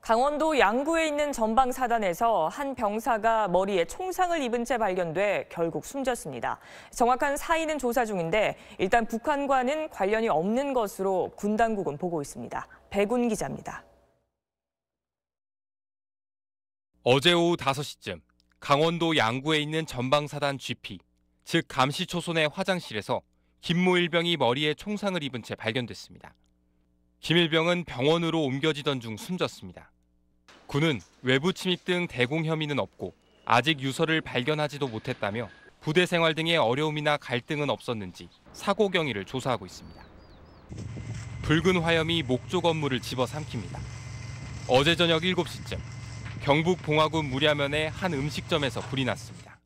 강원도 양구에 있는 전방 사단에서 한 병사가 머리에 총상을 입은 채 발견돼 결국 숨졌습니다. 정확한 사인은 조사 중인데 일단 북한과는 관련이 없는 것으로 군 당국은 보고 있습니다. 배군 기자입니다. 어제 오후 5시쯤 강원도 양구에 있는 전방사단 GP, 즉 감시초손의 화장실에서 김모 일병이 머리에 총상을 입은 채 발견됐습니다. 김일병은 병원으로 옮겨지던 중 숨졌습니다. 군은 외부 침입 등 대공 혐의는 없고 아직 유서를 발견하지도 못했다며 부대 생활 등의 어려움이나 갈등은 없었는지 사고 경위를 조사하고 있습니다. 붉은 화염이 목조 건물을 집어삼킵니다. 어제 저녁 7시쯤 경북 봉화군 무ля면의 한 음식점에서 불이 났습니다.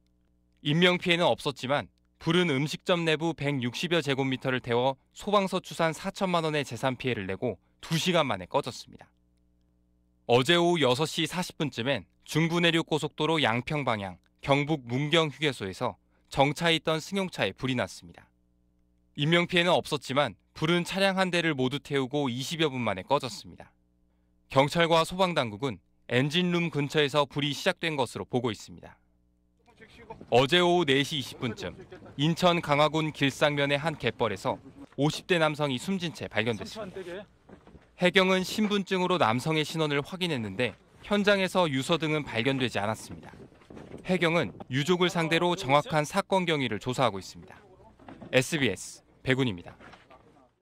인명 피해는 없었지만 불은 음식점 내부 160여 제곱미터를 태워 소방서 추산 4천만 원의 재산 피해를 내고 2시간 만에 꺼졌습니다. 어제 오후 6시 40분쯤엔 중부 내륙 고속도로 양평 방향 경북 문경 휴게소에서 정차했던 승용차에 불이 났습니다. 인명 피해는 없었지만 불은 차량 한 대를 모두 태우고 20여 분 만에 꺼졌습니다. 경찰과 소방 당국은 엔진룸 근처에서 불이 시작된 것으로 보고 있습니다. 어제 오후 4시 20분쯤 인천 강화군 길상면의 한 갯벌에서 50대 남성이 숨진 채 발견됐습니다. 해경은 신분증으로 남성의 신원을 확인했는데 현장에서 유서 등은 발견되지 않았습니다. 해경은 유족을 상대로 정확한 사건 경위를 조사하고 있습니다. SBS 배군입니다.